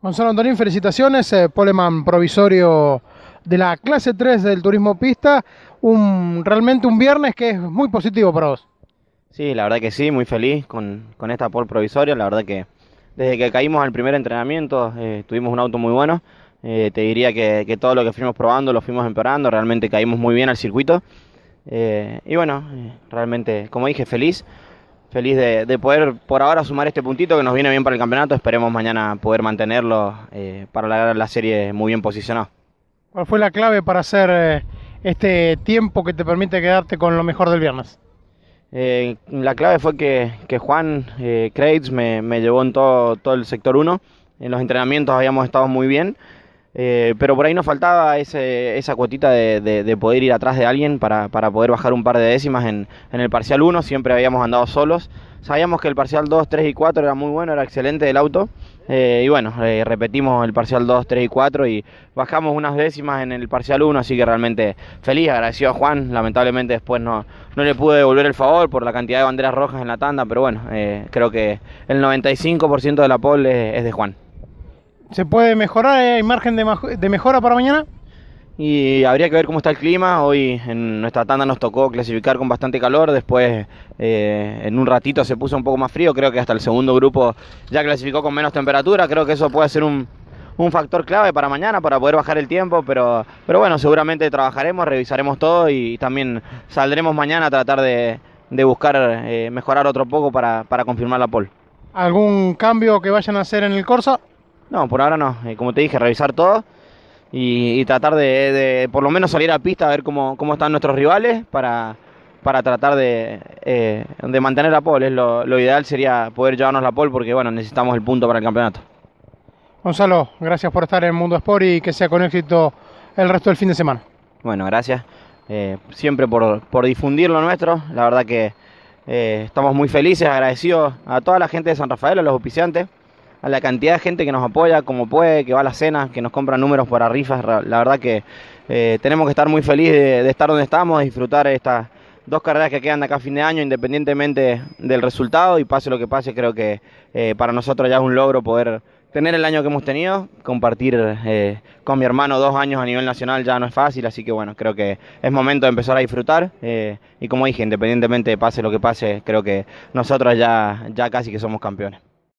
Gonzalo Antonín, felicitaciones. Eh, Poleman provisorio de la clase 3 del turismo pista. Un, realmente un viernes que es muy positivo para vos. Sí, la verdad que sí, muy feliz con, esta pole provisoria. La verdad que desde que caímos al primer entrenamiento eh, tuvimos un auto muy bueno. Eh, te diría que, todo lo que fuimos probando lo fuimos empeorando. Realmente caímos muy bien al circuito. y bueno, realmente, como dije, feliz feliz de, poder por ahora sumar este puntito que nos viene bien para el campeonato. Esperemos mañana poder mantenerlo eh, para la serie muy bien posicionado. ¿Cuál fue la clave para hacer eh, este tiempo que te permite quedarte con lo mejor del viernes? Eh, la clave fue que, Juan me, llevó en todo, todo el sector 1. En los entrenamientos habíamos estado muy bien. Eh, pero por ahí nos faltaba esa cuotita de, poder ir atrás de alguien para, poder bajar un par de décimas en, el parcial 1. Siempre habíamos andado solos. Sabíamos que el parcial 2, 3 y 4 era muy bueno, era excelente el auto. Eh, y bueno, eh, repetimos el parcial 2, 3 y 4 y bajamos unas décimas en el parcial 1, así que realmente feliz, agradecido a Juan. Lamentablemente después no, le pude devolver el favor por la cantidad de banderas rojas en la tanda, pero bueno, creo que el 95% de la pole es de Juan se puede mejorar, hay margen de, mejora para mañana. Y habría que ver cómo está el clima. Hoy en nuestra tanda nos tocó clasificar con bastante calor. Después, eh, en un ratito, se puso un poco más frío. Creo que hasta el segundo grupo ya clasificó con menos temperatura. Creo que eso puede ser un, factor clave para mañana, para poder bajar el tiempo. Pero, pero bueno, seguramente trabajaremos, revisaremos todo y también saldremos mañana a tratar de, buscar eh, mejorar otro poco para, para confirmar la pole. ¿Algún cambio que vayan a hacer en el Corsa? No, por ahora no. Eh, como te dije, revisar todo y, tratar de, por lo menos salir a pista a ver cómo, están nuestros rivales para, para tratar de, eh, de mantener la pole. lo, ideal sería poder llevarnos la pole porque bueno, necesitamos el punto para el campeonato. Gonzalo, gracias por estar en Mundo Sport y que sea con éxito el resto del fin de semana. Bueno, gracias. Eh, siempre por, difundir lo nuestro. La verdad que estamos muy felices, agradecidos a toda la gente de San Rafael, a los oficiantes a la cantidad de gente que nos apoya como puede, que va a la cena, que nos compra números para rifas. La verdad que eh, tenemos que estar muy felices de, estar donde estamos, disfrutar estas dos carreras que quedan de acá a fin de año, independientemente del resultado y pase lo que pase, creo que eh, para nosotros ya es un logro poder tener el año que hemos tenido, compartir eh, con mi hermano dos años a nivel nacional ya no es fácil, así que bueno, creo que es momento de empezar a disfrutar y como dije, independientemente de pase lo que pase, creo que nosotros ya, ya casi que somos campeones.